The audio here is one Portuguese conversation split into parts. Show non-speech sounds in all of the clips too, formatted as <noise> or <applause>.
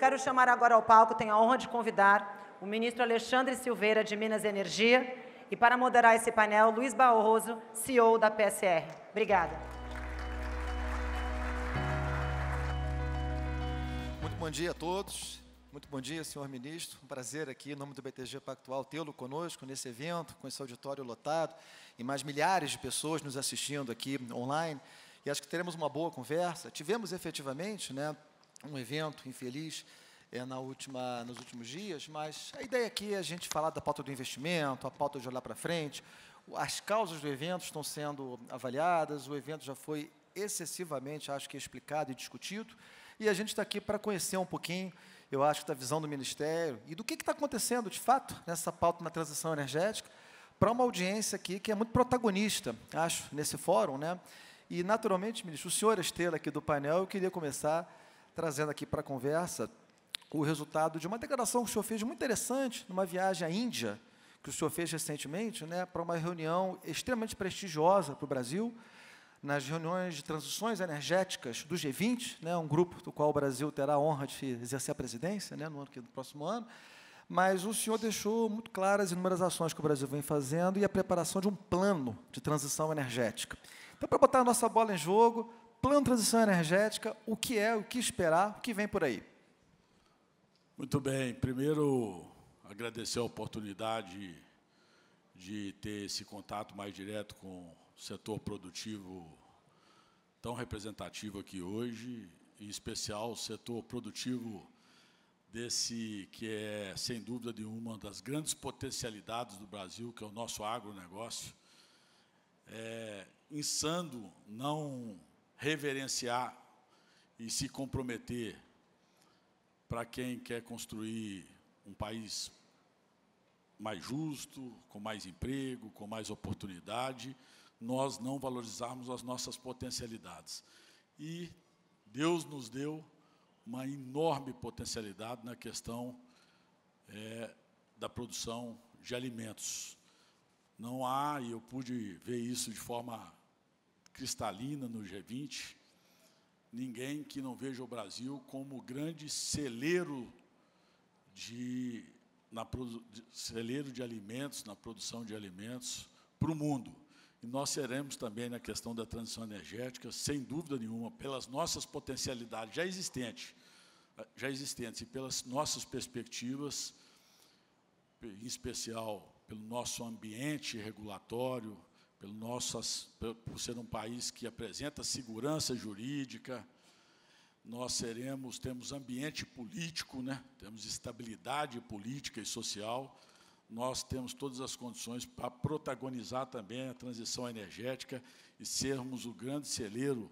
quero chamar agora ao palco, tenho a honra de convidar o ministro Alexandre Silveira, de Minas e Energia, e para moderar esse painel, Luiz Barroso, CEO da PSR. Obrigada. Muito bom dia a todos. Muito bom dia, senhor ministro. Um prazer aqui, em nome do BTG Pactual, tê-lo conosco nesse evento, com esse auditório lotado e mais milhares de pessoas nos assistindo aqui online. E acho que teremos uma boa conversa. Tivemos efetivamente, né, um evento infeliz é, na última, nos últimos dias, mas a ideia aqui é a gente falar da pauta do investimento, a pauta de olhar para frente. As causas do evento estão sendo avaliadas, o evento já foi excessivamente, acho que, explicado e discutido, e a gente está aqui para conhecer um pouquinho, eu acho, da visão do Ministério e do que está acontecendo, de fato, nessa pauta na transição energética, para uma audiência aqui que é muito protagonista, acho, nesse fórum, né? E, naturalmente, ministro, o senhor Estela aqui do painel, eu queria começar trazendo aqui para a conversa o resultado de uma declaração que o senhor fez muito interessante numa viagem à Índia, que o senhor fez recentemente, né, para uma reunião extremamente prestigiosa para o Brasil, nas reuniões de transições energéticas do G20, né, um grupo do qual o Brasil terá a honra de exercer a presidência né, no, ano, que no próximo ano. Mas o senhor deixou muito claras inúmeras ações que o Brasil vem fazendo e a preparação de um plano de transição energética. Então, para botar a nossa bola em jogo, plano de transição energética, o que é, o que esperar, o que vem por aí. Muito bem. Primeiro, agradecer a oportunidade de ter esse contato mais direto com o setor produtivo tão representativo aqui hoje, em especial o setor produtivo desse que é, sem dúvida de uma das grandes potencialidades do Brasil, que é o nosso agronegócio, é, insando não reverenciar e se comprometer para quem quer construir um país mais justo, com mais emprego, com mais oportunidade, nós não valorizarmos as nossas potencialidades. E Deus nos deu uma enorme potencialidade na questão é, da produção de alimentos. Não há, e eu pude ver isso de forma cristalina no G20, ninguém que não veja o Brasil como grande celeiro de, na, de, celeiro de alimentos, na produção de alimentos para o mundo. E nós seremos também na questão da transição energética, sem dúvida nenhuma, pelas nossas potencialidades já existentes, já existentes e pelas nossas perspectivas, em especial pelo nosso ambiente regulatório, pelo nosso, por ser um país que apresenta segurança jurídica, nós seremos, temos ambiente político, né? temos estabilidade política e social, nós temos todas as condições para protagonizar também a transição energética e sermos o grande celeiro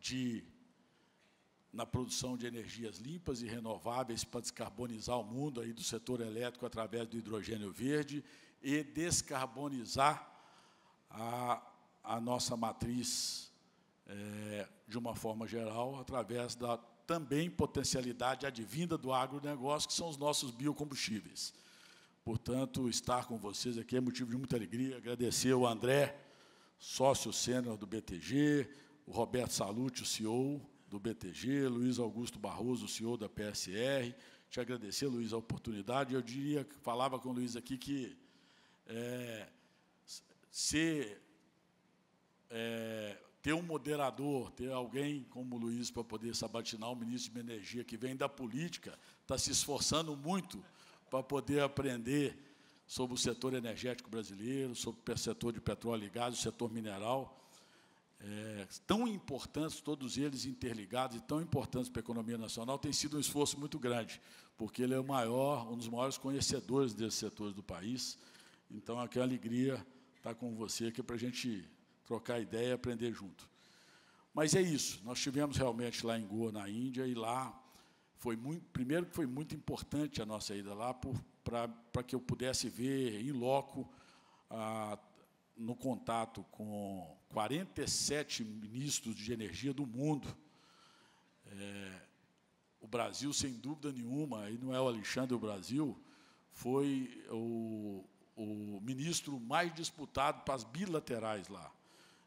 de na produção de energias limpas e renováveis para descarbonizar o mundo aí do setor elétrico através do hidrogênio verde e descarbonizar a, a nossa matriz, é, de uma forma geral, através da também potencialidade advinda do agronegócio, que são os nossos biocombustíveis. Portanto, estar com vocês aqui é motivo de muita alegria. Agradecer ao André, sócio sênior do BTG, o Roberto Salute, o CEO do BTG, Luiz Augusto Barroso, o CEO da PSR. Te agradecer, Luiz, a oportunidade. Eu diria, falava com o Luiz aqui, que é, ser é, ter um moderador, ter alguém como o Luiz para poder sabatinar, o ministro de Energia que vem da política, está se esforçando muito para poder aprender sobre o setor energético brasileiro, sobre o setor de petróleo e gás, o setor mineral. É, tão importantes, todos eles interligados e tão importantes para a economia nacional, tem sido um esforço muito grande, porque ele é o maior, um dos maiores conhecedores desses setores do país. Então, é uma alegria estar tá com você aqui para a gente trocar ideia e aprender junto. Mas é isso, nós tivemos realmente lá em Goa, na Índia, e lá foi muito, primeiro que foi muito importante a nossa ida lá para que eu pudesse ver em loco, no contato com 47 ministros de energia do mundo. É, o Brasil, sem dúvida nenhuma, e não é o Alexandre o Brasil, foi o, o ministro mais disputado para as bilaterais lá.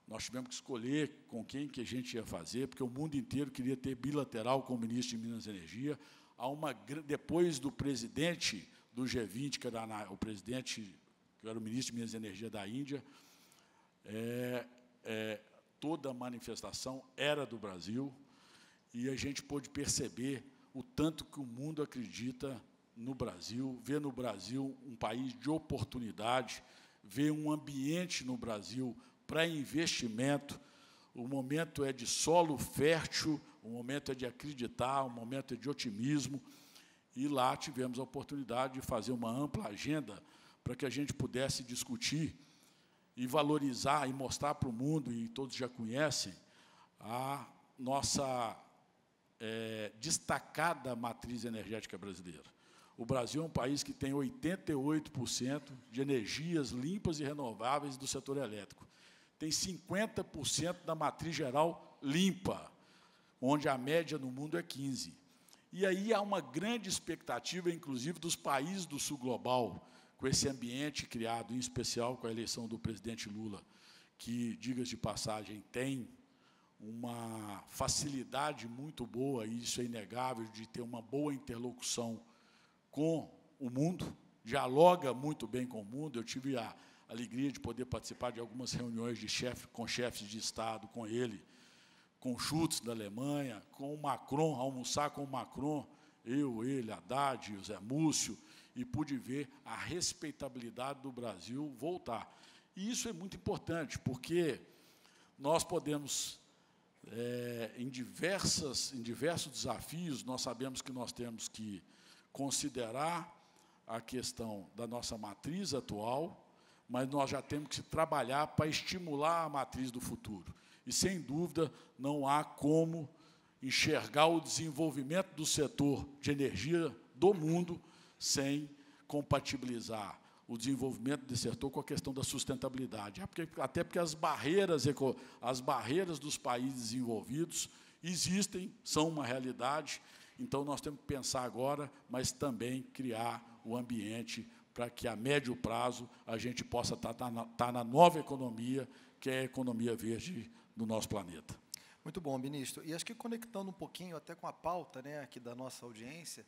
Nós tivemos que escolher com quem que a gente ia fazer, porque o mundo inteiro queria ter bilateral com o ministro de Minas e Energia. Há uma, depois do presidente do G20, que era o presidente, que era o ministro de Minas e Energia da Índia, é, é, toda a manifestação era do Brasil, e a gente pôde perceber o tanto que o mundo acredita no Brasil, ver no Brasil um país de oportunidades, ver um ambiente no Brasil para investimento. O momento é de solo fértil, o momento é de acreditar, o momento é de otimismo. E lá tivemos a oportunidade de fazer uma ampla agenda para que a gente pudesse discutir e valorizar e mostrar para o mundo, e todos já conhecem, a nossa é, destacada matriz energética brasileira. O Brasil é um país que tem 88% de energias limpas e renováveis do setor elétrico. Tem 50% da matriz geral limpa, onde a média no mundo é 15%. E aí há uma grande expectativa, inclusive, dos países do sul global, com esse ambiente criado, em especial com a eleição do presidente Lula, que, digas de passagem, tem uma facilidade muito boa, e isso é inegável, de ter uma boa interlocução com o mundo, dialoga muito bem com o mundo. Eu tive a alegria de poder participar de algumas reuniões de chefe, com chefes de Estado, com ele, com Schultz da Alemanha, com o Macron, almoçar com o Macron, eu, ele, Haddad, José Múcio, e pude ver a respeitabilidade do Brasil voltar. E isso é muito importante, porque nós podemos, é, em, diversas, em diversos desafios, nós sabemos que nós temos que considerar a questão da nossa matriz atual, mas nós já temos que trabalhar para estimular a matriz do futuro. E, sem dúvida, não há como enxergar o desenvolvimento do setor de energia do mundo sem compatibilizar o desenvolvimento desse setor com a questão da sustentabilidade. É até porque as barreiras, as barreiras dos países desenvolvidos existem, são uma realidade, então, nós temos que pensar agora, mas também criar o ambiente para que, a médio prazo, a gente possa estar, tá, tá na, tá na nova economia, que é a economia verde do nosso planeta. Muito bom, ministro. E acho que conectando um pouquinho até com a pauta né, aqui da nossa audiência,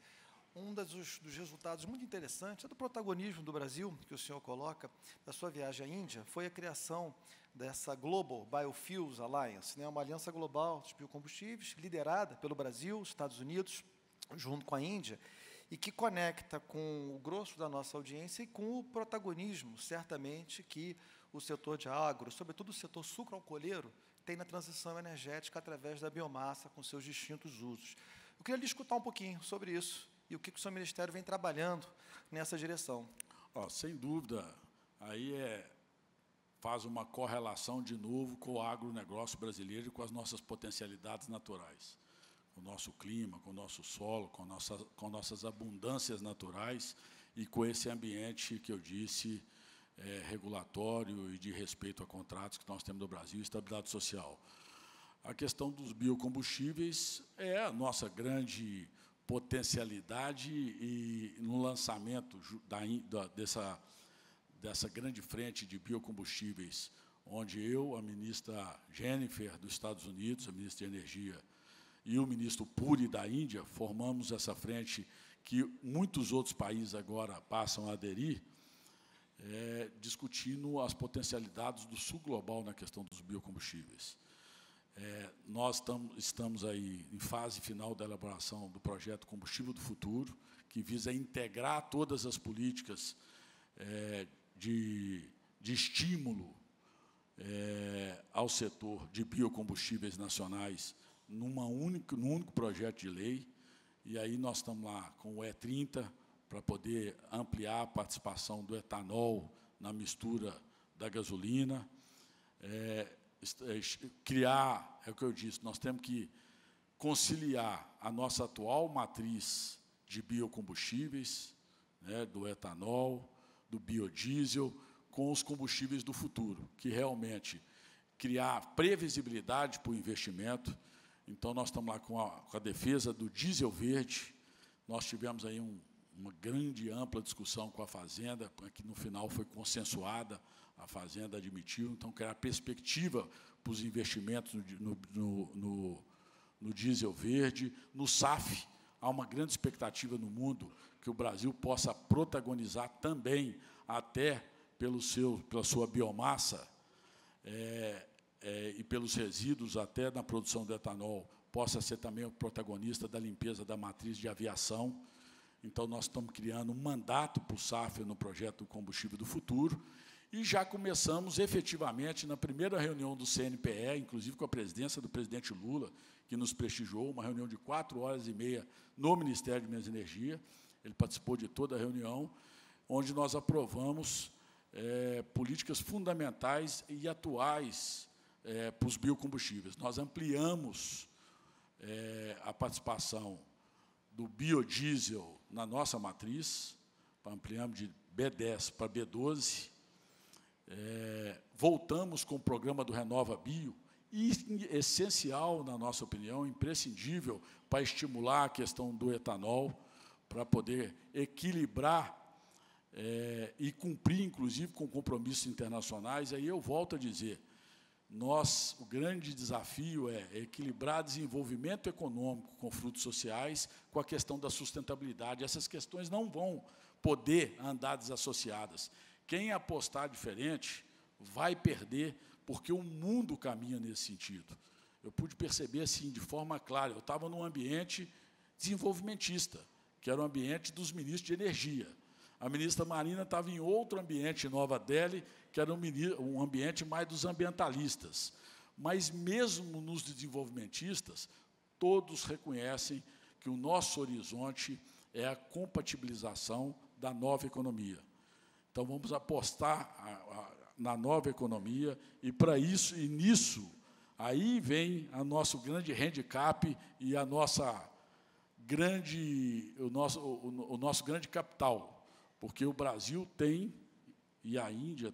um dos, dos, resultados muito interessantes é do protagonismo do Brasil, que o senhor coloca, da sua viagem à Índia, foi a criação dessa Global Biofuels Alliance, né, uma aliança global dos biocombustíveis, liderada pelo Brasil, Estados Unidos, junto com a Índia, e que conecta com o grosso da nossa audiência e com o protagonismo, certamente, que o setor de agro, sobretudo o setor sucroalcooleiro, tem na transição energética através da biomassa, com seus distintos usos. Eu queria lhe escutar um pouquinho sobre isso e o que, que o seu ministério vem trabalhando nessa direção. Oh, sem dúvida, aí é, faz uma correlação de novo com o agronegócio brasileiro e com as nossas potencialidades naturais. Com o nosso clima, com o nosso solo, com, nossa, com nossas abundâncias naturais e com esse ambiente que eu disse, é, regulatório e de respeito a contratos que nós temos no Brasil e estabilidade social. A questão dos biocombustíveis é a nossa grande potencialidade e no lançamento da, da, dessa, dessa grande frente de biocombustíveis, onde eu, a ministra Jennifer dos Estados Unidos, a ministra de Energia, e o ministro Puri da Índia, formamos essa frente que muitos outros países agora passam a aderir, é, discutindo as potencialidades do sul global na questão dos biocombustíveis. É, nós tam, estamos aí em fase final da elaboração do projeto Combustível do Futuro, que visa integrar todas as políticas é, de, de estímulo é, ao setor de biocombustíveis nacionais numa única, num único projeto de lei. E aí nós estamos lá com o E30 para poder ampliar a participação do etanol na mistura da gasolina. É, é, criar, é o que eu disse, nós temos que conciliar a nossa atual matriz de biocombustíveis, né, do etanol, do biodiesel, com os combustíveis do futuro, que realmente criar previsibilidade para o investimento. Então, nós estamos lá com a, com a defesa do diesel verde. Nós tivemos aí um, uma grande, ampla discussão com a Fazenda, que no final foi consensuada a Fazenda admitiu, então criar perspectiva para os investimentos no, no, no, no diesel verde, no SAF. Há uma grande expectativa no mundo que o Brasil possa protagonizar também, até pelo seu, pela sua biomassa é, é, e pelos resíduos, até na produção de etanol, possa ser também o protagonista da limpeza da matriz de aviação. Então, nós estamos criando um mandato para o SAF no projeto do Combustível do Futuro e já começamos efetivamente na primeira reunião do CNPE, inclusive com a presidência do presidente Lula, que nos prestigiou, uma reunião de quatro horas e meia no Ministério de Minas e Energia. Ele participou de toda a reunião, onde nós aprovamos é, políticas fundamentais e atuais é, para os biocombustíveis. Nós ampliamos é, a participação do biodiesel na nossa matriz, ampliamos de B10 para B12, é, voltamos com o programa do Renova Bio, e essencial, na nossa opinião, imprescindível para estimular a questão do etanol, para poder equilibrar é, e cumprir, inclusive, com compromissos internacionais. Aí eu volto a dizer, nós, o grande desafio é equilibrar desenvolvimento econômico com frutos sociais, com a questão da sustentabilidade. Essas questões não vão poder andar desassociadas. Quem apostar diferente vai perder, porque o mundo caminha nesse sentido. Eu pude perceber assim de forma clara. Eu estava num ambiente desenvolvimentista, que era o ambiente dos ministros de energia. A ministra Marina estava em outro ambiente, em Nova Delhi, que era um, um ambiente mais dos ambientalistas. Mas mesmo nos desenvolvimentistas, todos reconhecem que o nosso horizonte é a compatibilização da nova economia. Então vamos apostar a, a, na nova economia e para isso e nisso aí vem o nosso grande handicap e a nossa grande o nosso o, o nosso grande capital, porque o Brasil tem e a Índia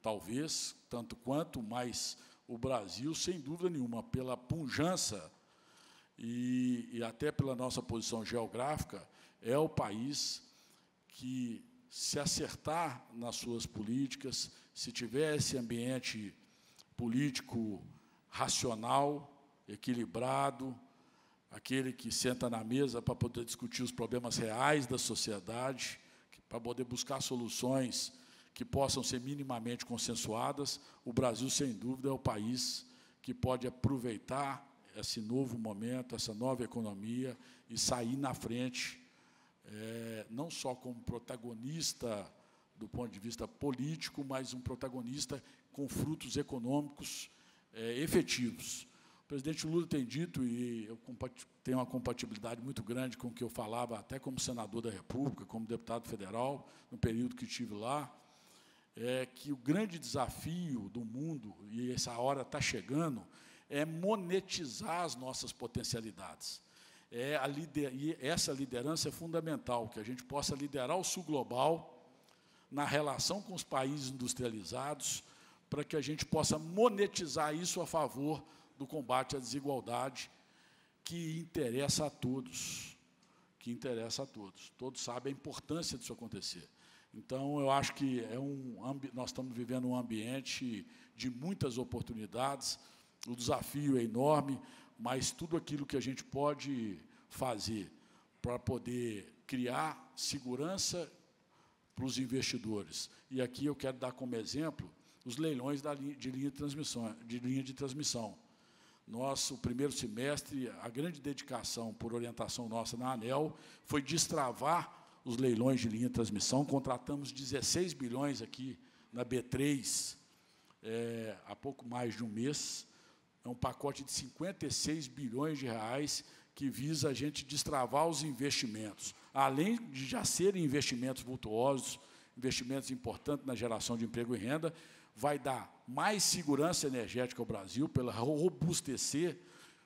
talvez tanto quanto, mas o Brasil sem dúvida nenhuma pela pujança e, e até pela nossa posição geográfica é o país que se acertar nas suas políticas, se tiver esse ambiente político racional, equilibrado, aquele que senta na mesa para poder discutir os problemas reais da sociedade, para poder buscar soluções que possam ser minimamente consensuadas, o Brasil, sem dúvida, é o país que pode aproveitar esse novo momento, essa nova economia e sair na frente é, não só como protagonista do ponto de vista político, mas um protagonista com frutos econômicos é, efetivos. O presidente Lula tem dito, e eu tenho uma compatibilidade muito grande com o que eu falava, até como senador da República, como deputado federal, no período que estive lá, é que o grande desafio do mundo, e essa hora está chegando, é monetizar as nossas potencialidades é a lider, e essa liderança é fundamental, que a gente possa liderar o sul global na relação com os países industrializados, para que a gente possa monetizar isso a favor do combate à desigualdade, que interessa a todos, que interessa a todos. Todos sabem a importância disso acontecer. Então, eu acho que é um, nós estamos vivendo um ambiente de muitas oportunidades, o desafio é enorme, mas tudo aquilo que a gente pode fazer para poder criar segurança para os investidores. E aqui eu quero dar como exemplo os leilões da linha, de, linha de, transmissão, de linha de transmissão. Nosso primeiro semestre, a grande dedicação por orientação nossa na ANEL foi destravar os leilões de linha de transmissão. Contratamos 16 bilhões aqui na B3 é, eh, há pouco mais de um mês é um pacote de 56 bilhões de reais que visa a gente destravar os investimentos. Além de já serem investimentos vultuosos, investimentos importantes na geração de emprego e renda, vai dar mais segurança energética ao Brasil, pela robustecer,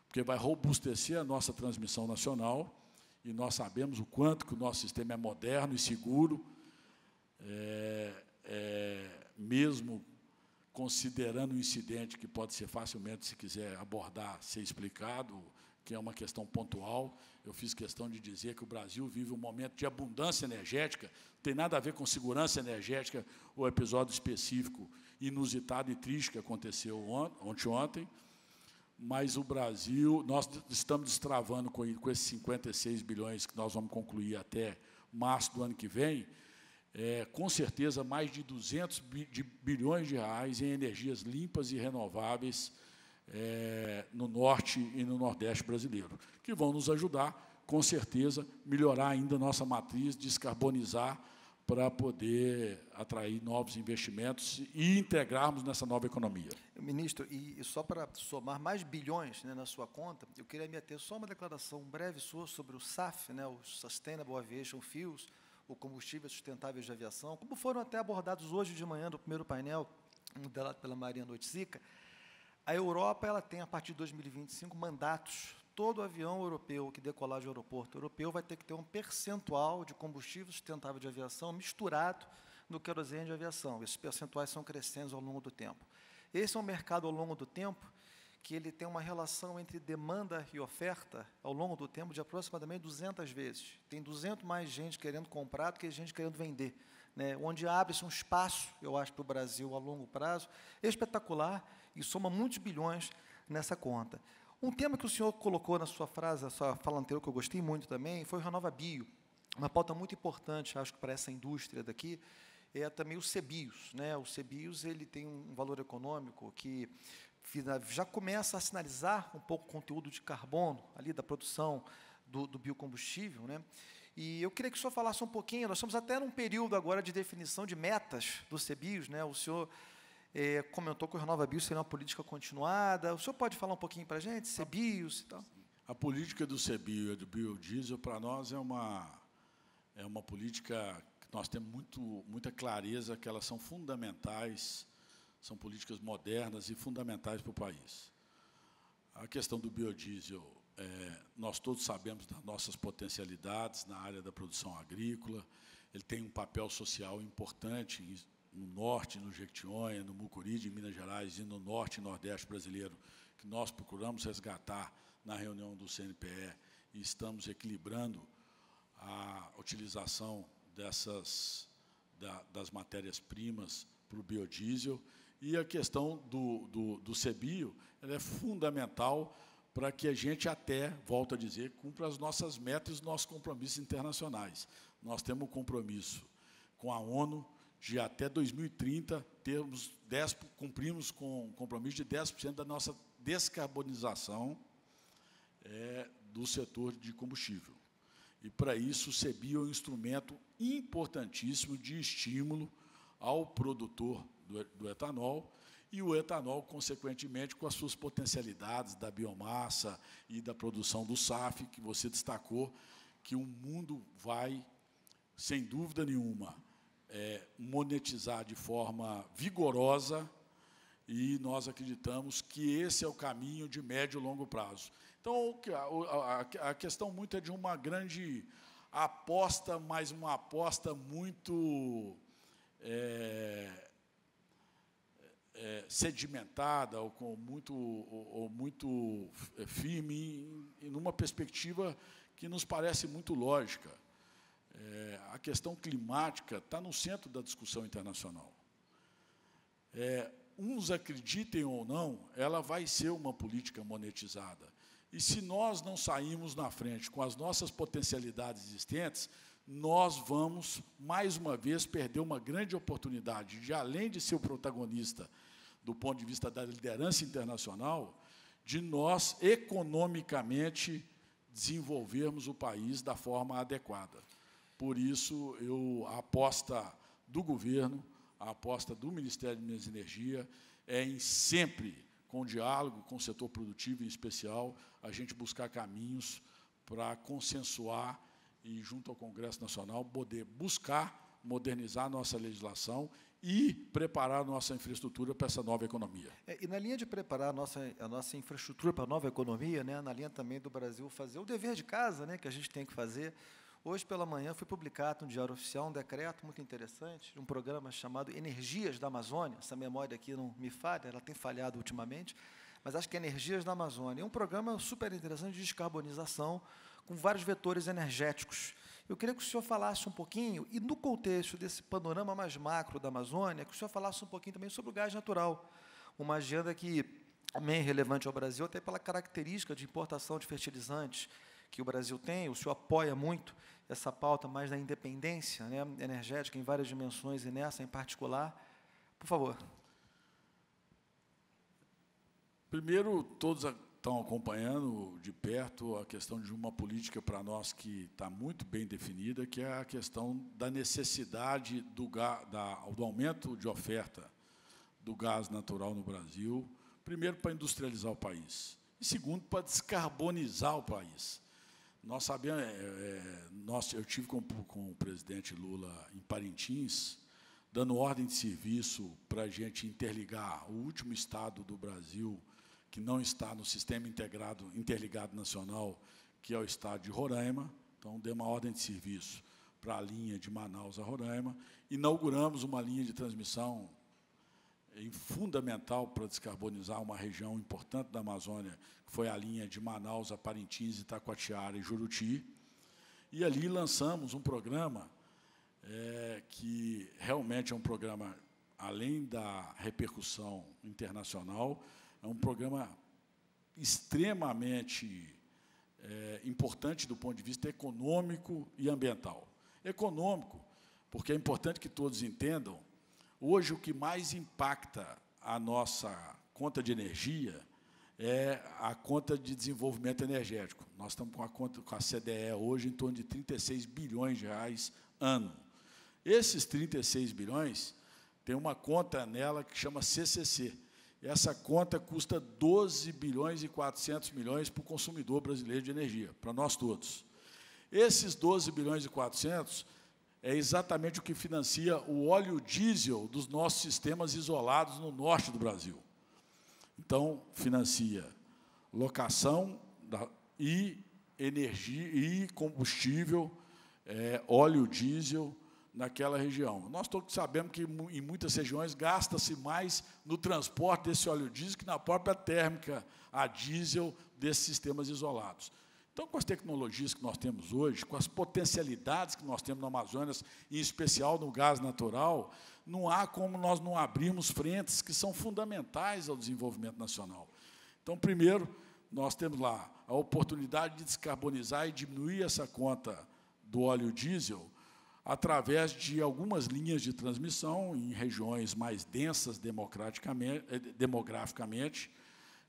porque vai robustecer a nossa transmissão nacional, e nós sabemos o quanto que o nosso sistema é moderno e seguro, é, é, mesmo considerando o um incidente que pode ser facilmente, se quiser abordar, ser explicado, que é uma questão pontual, eu fiz questão de dizer que o Brasil vive um momento de abundância energética, tem nada a ver com segurança energética, ou episódio específico, inusitado e triste que aconteceu ontem, ontem mas o Brasil, nós estamos destravando com, com esses 56 bilhões que nós vamos concluir até março do ano que vem, é, com certeza, mais de 200 bilhões de reais em energias limpas e renováveis é, no Norte e no Nordeste brasileiro, que vão nos ajudar, com certeza, melhorar ainda nossa matriz, descarbonizar para poder atrair novos investimentos e integrarmos nessa nova economia. Ministro, e, e só para somar mais bilhões né, na sua conta, eu queria me ater só uma declaração breve sua sobre o SAF, né, o Sustainable Aviation Fuels, o combustíveis sustentáveis de aviação, como foram até abordados hoje de manhã no primeiro painel modelado pela Maria Noitzica, a Europa ela tem, a partir de 2025, mandatos. Todo avião europeu que decolar de aeroporto europeu vai ter que ter um percentual de combustível sustentável de aviação misturado no querosene de aviação. Esses percentuais são crescentes ao longo do tempo. Esse é um mercado ao longo do tempo que ele tem uma relação entre demanda e oferta ao longo do tempo de aproximadamente 200 vezes. Tem 200 mais gente querendo comprar do que gente querendo vender. Né? Onde abre-se um espaço, eu acho, para o Brasil a longo prazo, espetacular e soma muitos bilhões nessa conta. Um tema que o senhor colocou na sua frase, na sua fala anterior, que eu gostei muito também, foi o Renova Bio. Uma pauta muito importante, acho que para essa indústria daqui, é também o sebios Né? O CBIOS ele tem um valor econômico que já começa a sinalizar um pouco o conteúdo de carbono ali da produção do, do biocombustível, né? E eu queria que o senhor falasse um pouquinho, nós estamos até num período agora de definição de metas do CBIOS, né? O senhor eh, comentou que o Renova Bios seria uma política continuada. O senhor pode falar um pouquinho para a gente, CBIOS e tal? A política do CBIO e do biodiesel, para nós, é uma, é uma política que nós temos muito, muita clareza que elas são fundamentais são políticas modernas e fundamentais para o país. A questão do biodiesel, é, nós todos sabemos das nossas potencialidades na área da produção agrícola, ele tem um papel social importante no norte, no Jequitinhonha, no Mucuri de Minas Gerais e no norte e nordeste brasileiro, que nós procuramos resgatar na reunião do CNPE e estamos equilibrando a utilização dessas, da, das matérias-primas para o biodiesel e a questão do, do, do CEBIO é fundamental para que a gente até, volto a dizer, cumpra as nossas metas e os nossos compromissos internacionais. Nós temos um compromisso com a ONU de até 2030 termos 10, cumprimos com o compromisso de 10% da nossa descarbonização é, do setor de combustível. E, para isso, o sebio é um instrumento importantíssimo de estímulo ao produtor do, do etanol, e o etanol, consequentemente, com as suas potencialidades da biomassa e da produção do SAF, que você destacou, que o mundo vai, sem dúvida nenhuma, é, monetizar de forma vigorosa e nós acreditamos que esse é o caminho de médio e longo prazo. Então, a, questão muito é de uma grande aposta, mas uma aposta muito é, é, sedimentada ou com muito, ou, ou muito é, firme em, em uma perspectiva que nos parece muito lógica. É, a questão climática está no centro da discussão internacional. É, uns acreditem ou não, ela vai ser uma política monetizada. E se nós não sairmos na frente com as nossas potencialidades existentes, nós vamos, mais uma vez, perder uma grande oportunidade de, além de ser o protagonista do ponto de vista da liderança internacional, de nós, economicamente, desenvolvermos o país da forma adequada. Por isso, eu, a aposta do governo, a aposta do Ministério de Minas e Energia é em sempre, com diálogo com o setor produtivo em especial, a gente buscar caminhos para consensuar e junto ao Congresso Nacional poder buscar modernizar nossa legislação e preparar nossa infraestrutura para essa nova economia. É, e na linha de preparar a nossa, a nossa infraestrutura para a nova economia, né, na linha também do Brasil fazer o dever de casa né, que a gente tem que fazer, hoje pela manhã foi publicado no Diário Oficial um decreto muito interessante, um programa chamado Energias da Amazônia, essa memória aqui não me falha, ela tem falhado ultimamente, mas acho que é Energias da Amazônia. É um programa super interessante de descarbonização, com vários vetores energéticos. Eu queria que o senhor falasse um pouquinho, e no contexto desse panorama mais macro da Amazônia, que o senhor falasse um pouquinho também sobre o gás natural, uma agenda que também é relevante ao Brasil, até pela característica de importação de fertilizantes que o Brasil tem, o senhor apoia muito essa pauta mais da independência né, energética em várias dimensões, e nessa em particular. Por favor. Primeiro, todos estão acompanhando de perto a questão de uma política para nós que está muito bem definida, que é a questão da necessidade do, da, do aumento de oferta do gás natural no Brasil, primeiro, para industrializar o país, e, segundo, para descarbonizar o país. Nós sabemos, é, é, nós, eu tive com, com o presidente Lula em Parintins, dando ordem de serviço para a gente interligar o último estado do Brasil que não está no sistema integrado, interligado nacional, que é o estado de Roraima. Então, deu uma ordem de serviço para a linha de Manaus a Roraima. Inauguramos uma linha de transmissão fundamental para descarbonizar uma região importante da Amazônia, que foi a linha de Manaus a Parintins, Itacoatiara e Juruti. E ali lançamos um programa é, que realmente é um programa, além da repercussão internacional, é um programa extremamente é, importante do ponto de vista econômico e ambiental. Econômico, porque é importante que todos entendam, hoje o que mais impacta a nossa conta de energia é a conta de desenvolvimento energético. Nós estamos com a conta com a CDE hoje em torno de 36 bilhões de reais ano. Esses 36 bilhões tem uma conta nela que chama CCC, essa conta custa 12 bilhões e 400 milhões para o consumidor brasileiro de energia, para nós todos. Esses 12 bilhões e 400 é exatamente o que financia o óleo diesel dos nossos sistemas isolados no norte do Brasil. Então, financia locação e energia e combustível, é, óleo diesel, naquela região. Nós todos sabemos que em muitas regiões gasta-se mais no transporte desse óleo diesel que na própria térmica a diesel desses sistemas isolados. Então, com as tecnologias que nós temos hoje, com as potencialidades que nós temos na Amazônia, em especial no gás natural, não há como nós não abrirmos frentes que são fundamentais ao desenvolvimento nacional. Então, primeiro, nós temos lá a oportunidade de descarbonizar e diminuir essa conta do óleo diesel através de algumas linhas de transmissão em regiões mais densas eh, demograficamente,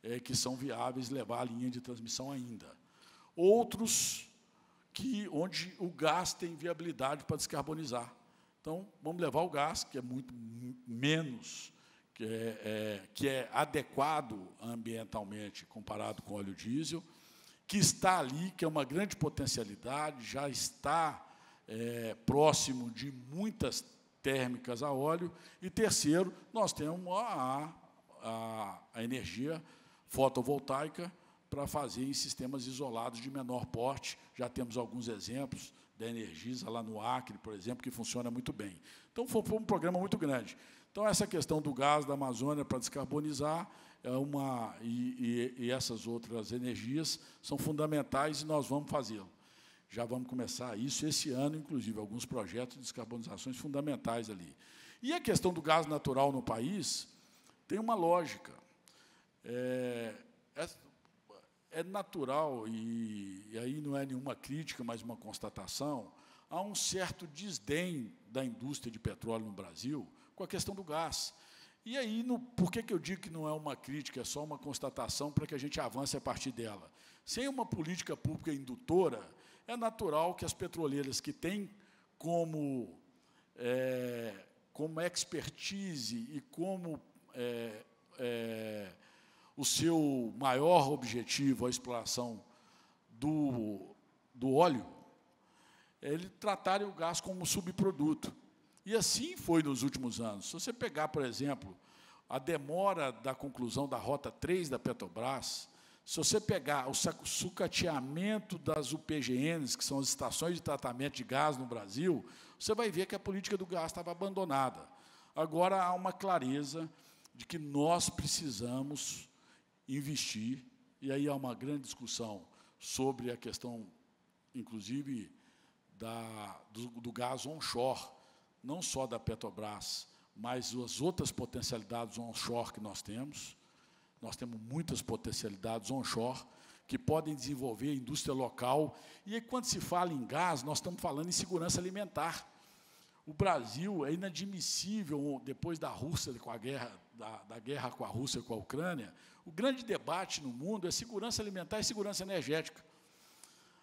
é, que são viáveis levar a linha de transmissão ainda. Outros que onde o gás tem viabilidade para descarbonizar. Então, vamos levar o gás, que é muito menos, que é, é, que é adequado ambientalmente comparado com óleo diesel, que está ali, que é uma grande potencialidade, já está é, próximo de muitas térmicas a óleo. E terceiro, nós temos a, a, a energia fotovoltaica para fazer em sistemas isolados de menor porte. Já temos alguns exemplos da Energisa lá no Acre, por exemplo, que funciona muito bem. Então, foi, foi um programa muito grande. Então, essa questão do gás da Amazônia para descarbonizar é uma, e, e, e essas outras energias são fundamentais e nós vamos fazê-lo. Já vamos começar isso esse ano, inclusive, alguns projetos de descarbonizações fundamentais ali. E a questão do gás natural no país tem uma lógica. É, é, é natural, e, e aí não é nenhuma crítica, mas uma constatação, há um certo desdém da indústria de petróleo no Brasil com a questão do gás. E aí, no, por que, que eu digo que não é uma crítica, é só uma constatação para que a gente avance a partir dela? Sem uma política pública indutora, é natural que as petroleiras que têm como, é, como expertise e como é, é, o seu maior objetivo, a exploração do, do óleo, é ele tratarem o gás como subproduto. E assim foi nos últimos anos. Se você pegar, por exemplo, a demora da conclusão da Rota 3 da Petrobras, se você pegar o sucateamento das UPGNs, que são as estações de tratamento de gás no Brasil, você vai ver que a política do gás estava abandonada. Agora há uma clareza de que nós precisamos investir, e aí há uma grande discussão sobre a questão, inclusive, da, do, do gás onshore, não só da Petrobras, mas as outras potencialidades onshore que nós temos. Nós temos muitas potencialidades onshore que podem desenvolver a indústria local. E aí, quando se fala em gás, nós estamos falando em segurança alimentar. O Brasil é inadmissível, depois da Rússia com a guerra, da, da guerra com a Rússia com a Ucrânia, o grande debate no mundo é segurança alimentar e segurança energética.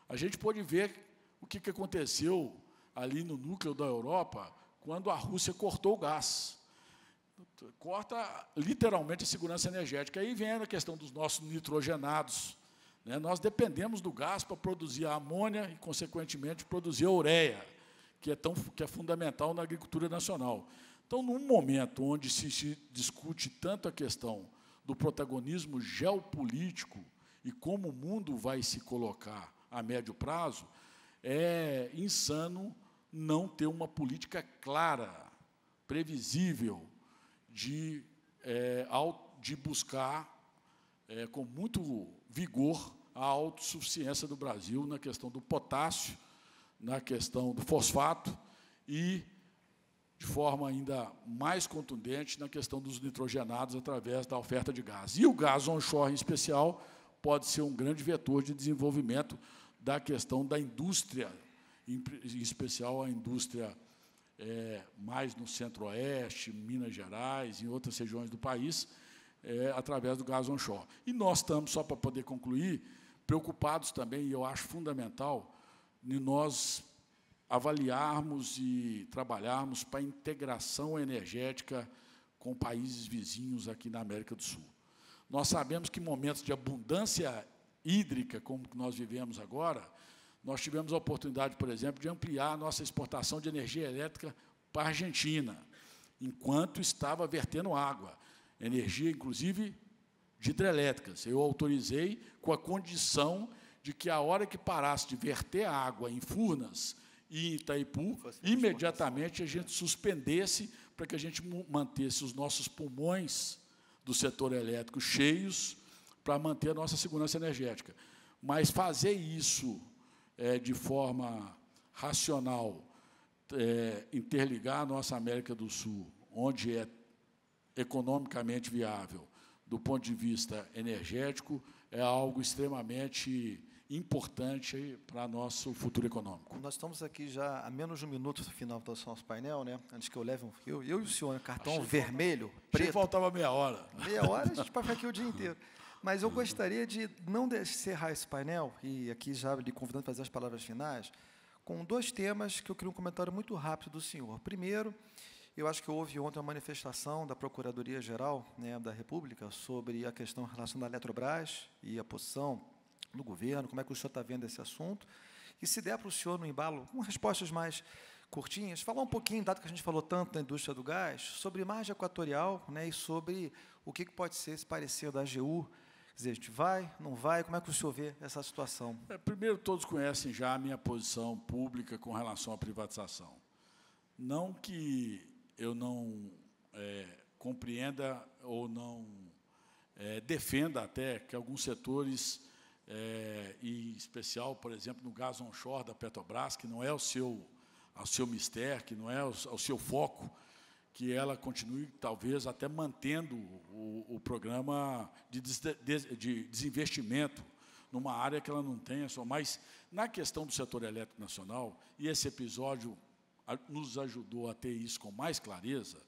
A gente pode ver o que, que aconteceu ali no núcleo da Europa quando a Rússia cortou o gás corta literalmente a segurança energética. Aí vem a questão dos nossos nitrogenados. Né? Nós dependemos do gás para produzir a amônia e, consequentemente, produzir a ureia, que é, tão, que é fundamental na agricultura nacional. Então, num momento onde se, se discute tanto a questão do protagonismo geopolítico e como o mundo vai se colocar a médio prazo, é insano não ter uma política clara, previsível, de, é, de buscar é, com muito vigor a autossuficiência do Brasil na questão do potássio, na questão do fosfato e, de forma ainda mais contundente, na questão dos nitrogenados através da oferta de gás. E o gás onshore, em especial, pode ser um grande vetor de desenvolvimento da questão da indústria, em especial a indústria é, mais no centro-oeste, Minas Gerais, em outras regiões do país, é, através do gás onshore. E nós estamos, só para poder concluir, preocupados também, e eu acho fundamental, de nós avaliarmos e trabalharmos para a integração energética com países vizinhos aqui na América do Sul. Nós sabemos que momentos de abundância hídrica, como que nós vivemos agora, nós tivemos a oportunidade, por exemplo, de ampliar a nossa exportação de energia elétrica para a Argentina, enquanto estava vertendo água. Energia, inclusive, de hidrelétricas. Eu autorizei com a condição de que a hora que parasse de verter água em Furnas e em Itaipu, imediatamente a gente suspendesse para que a gente mantesse os nossos pulmões do setor elétrico cheios para manter a nossa segurança energética. Mas fazer isso é, de forma racional, é, interligar a nossa América do Sul, onde é economicamente viável, do ponto de vista energético, é algo extremamente importante para nosso futuro econômico. Nós estamos aqui já a menos de um minuto do final do nosso painel, né? Antes que eu leve um, eu, eu e o senhor, né? cartão Achei vermelho, que preto. Que faltava meia hora. Meia hora a gente vai ficar aqui o dia inteiro. <laughs> Mas eu gostaria de não encerrar esse painel, e aqui já lhe convidando para fazer as palavras finais, com dois temas que eu queria um comentário muito rápido do senhor. Primeiro, eu acho que houve ontem uma manifestação da Procuradoria-Geral né, da República sobre a questão em relação à Eletrobras e a posição do governo, como é que o senhor está vendo esse assunto. E se der para o senhor, no embalo, com respostas mais curtinhas, falar um pouquinho, dado que a gente falou tanto da indústria do gás, sobre margem equatorial né, e sobre o que pode ser esse parecer da AGU dizer, a gente vai, não vai, como é que o senhor vê essa situação? É, primeiro, todos conhecem já a minha posição pública com relação à privatização. Não que eu não é, compreenda ou não é, defenda até que alguns setores, é, em especial, por exemplo, no gás onshore da Petrobras, que não é o seu, o seu mistério, que não é o, o seu foco, que ela continue, talvez, até mantendo o, o programa de, des, de, de, desinvestimento numa área que ela não tenha só. Mas, na questão do setor elétrico nacional, e esse episódio nos ajudou a ter isso com mais clareza,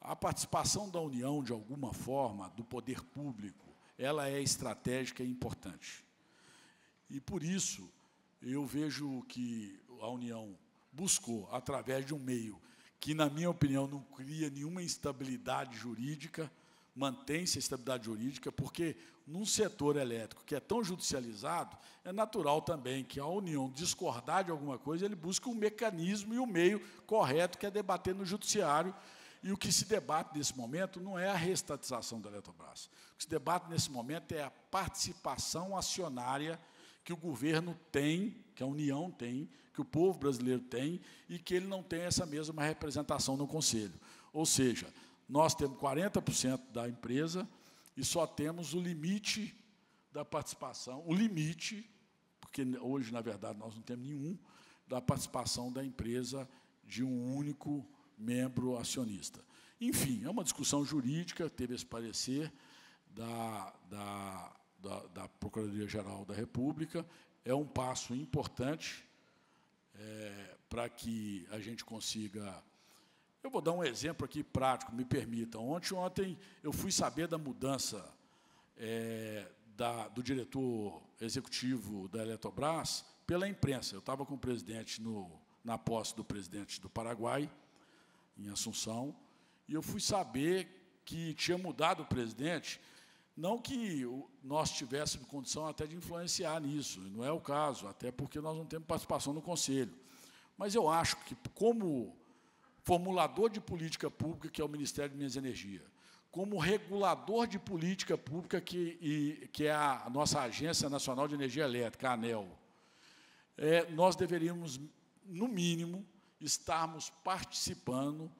a participação da União, de alguma forma, do poder público, ela é estratégica e importante. E, por isso, eu vejo que a União buscou, através de um meio que, na minha opinião, não cria nenhuma instabilidade jurídica, mantém-se a estabilidade jurídica, porque num setor elétrico que é tão judicializado, é natural também que a União discordar de alguma coisa, ele busque um mecanismo e o um meio correto que é debater no judiciário. E o que se debate nesse momento não é a restatização da Eletrobras. O que se debate nesse momento é a participação acionária que o governo tem, que a União tem, que o povo brasileiro tem, e que ele não tem essa mesma representação no Conselho. Ou seja, nós temos 40% da empresa e só temos o limite da participação, o limite, porque hoje, na verdade, nós não temos nenhum, da participação da empresa de um único membro acionista. Enfim, é uma discussão jurídica, teve esse parecer da, da da, da Procuradoria-Geral da República, é um passo importante é, para que a gente consiga. Eu vou dar um exemplo aqui prático, me permita. Ontem, ontem eu fui saber da mudança é, da, do diretor executivo da Eletrobras pela imprensa. Eu estava com o presidente no, na posse do presidente do Paraguai, em Assunção, e eu fui saber que tinha mudado o presidente não que nós tivéssemos condição até de influenciar nisso, não é o caso, até porque nós não temos participação no Conselho. Mas eu acho que, como formulador de política pública, que é o Ministério de Minas e Energia, como regulador de política pública, que, e, que é a nossa Agência Nacional de Energia Elétrica, a ANEL, é, nós deveríamos, no mínimo, estarmos participando,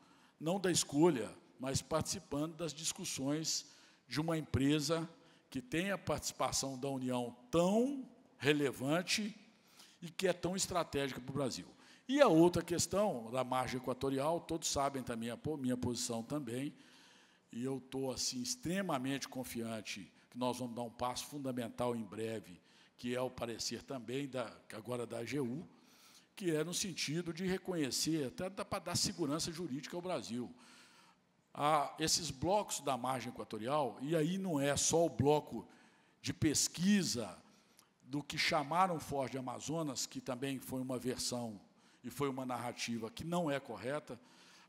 não da escolha, mas participando das discussões de uma empresa que tem a participação da União tão relevante e que é tão estratégica para o Brasil. E a outra questão da margem equatorial, todos sabem também a minha posição também, e eu estou assim extremamente confiante que nós vamos dar um passo fundamental em breve, que é o parecer também da agora da AGU, que é no sentido de reconhecer, até para dar segurança jurídica ao Brasil a esses blocos da margem equatorial, e aí não é só o bloco de pesquisa do que chamaram Foz de Amazonas, que também foi uma versão e foi uma narrativa que não é correta.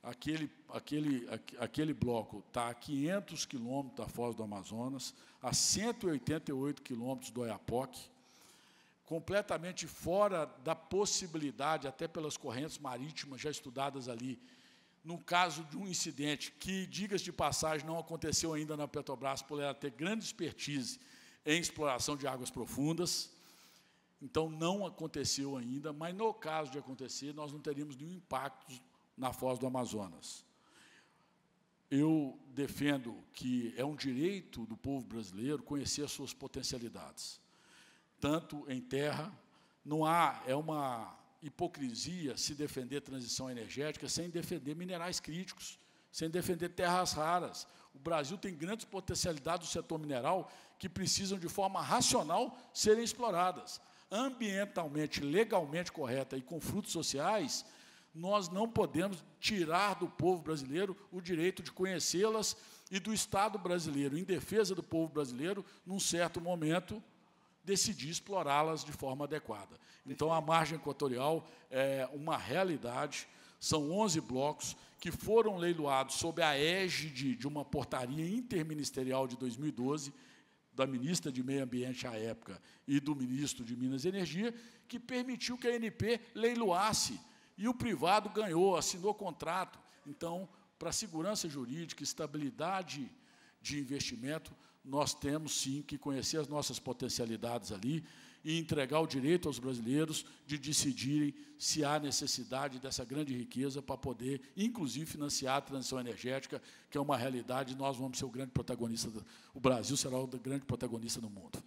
Aquele, aquele, aquele bloco está a 500 quilômetros da Foz do Amazonas, a 188 quilômetros do Oiapoque, completamente fora da possibilidade, até pelas correntes marítimas já estudadas ali, no caso de um incidente que, digas de passagem, não aconteceu ainda na Petrobras, por ela ter grande expertise em exploração de águas profundas. Então, não aconteceu ainda, mas no caso de acontecer, nós não teríamos nenhum impacto na foz do Amazonas. Eu defendo que é um direito do povo brasileiro conhecer as suas potencialidades, tanto em terra, não há, é uma hipocrisia se defender transição energética sem defender minerais críticos, sem defender terras raras. O Brasil tem grandes potencialidades do setor mineral que precisam, de forma racional, serem exploradas. Ambientalmente, legalmente correta e com frutos sociais, nós não podemos tirar do povo brasileiro o direito de conhecê-las e do Estado brasileiro, em defesa do povo brasileiro, num certo momento, decidir explorá-las de forma adequada. Então, a margem equatorial é uma realidade, são 11 blocos que foram leiloados sob a égide de uma portaria interministerial de 2012, da ministra de Meio Ambiente à época e do ministro de Minas e Energia, que permitiu que a ANP leiloasse. E o privado ganhou, assinou contrato. Então, para segurança jurídica, estabilidade de investimento, nós temos sim que conhecer as nossas potencialidades ali e entregar o direito aos brasileiros de decidirem se há necessidade dessa grande riqueza para poder, inclusive, financiar a transição energética, que é uma realidade, nós vamos ser o grande protagonista, o Brasil será o grande protagonista no mundo.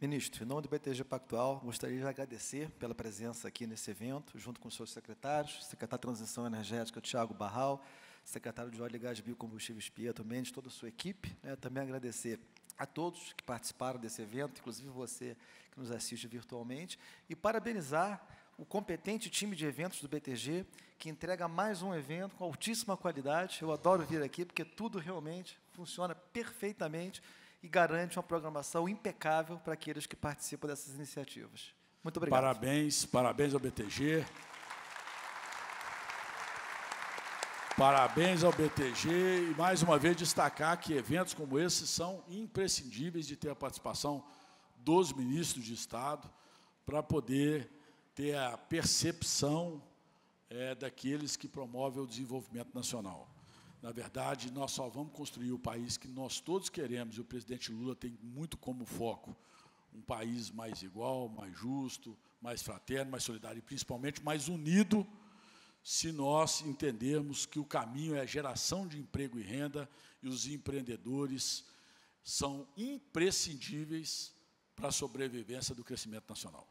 Ministro, em nome do BTG Pactual, gostaria de agradecer pela presença aqui nesse evento, junto com os seus secretários, secretário de Transição Energética, Tiago Barral, secretário de Óleo e Gás Biocombustíveis Pietro Mendes, toda a sua equipe. Né, também agradecer a todos que participaram desse evento, inclusive você que nos assiste virtualmente, e parabenizar o competente time de eventos do BTG, que entrega mais um evento com altíssima qualidade. Eu adoro vir aqui porque tudo realmente funciona perfeitamente e garante uma programação impecável para aqueles que participam dessas iniciativas. Muito obrigado. Parabéns, parabéns ao BTG. Parabéns ao BTG e mais uma vez destacar que eventos como esse são imprescindíveis de ter a participação dos ministros de Estado para poder ter a percepção é, daqueles que promovem o desenvolvimento nacional. Na verdade, nós só vamos construir o país que nós todos queremos, e o presidente Lula tem muito como foco um país mais igual, mais justo, mais fraterno, mais solidário e, principalmente, mais unido se nós entendermos que o caminho é a geração de emprego e renda e os empreendedores são imprescindíveis para a sobrevivência do crescimento nacional.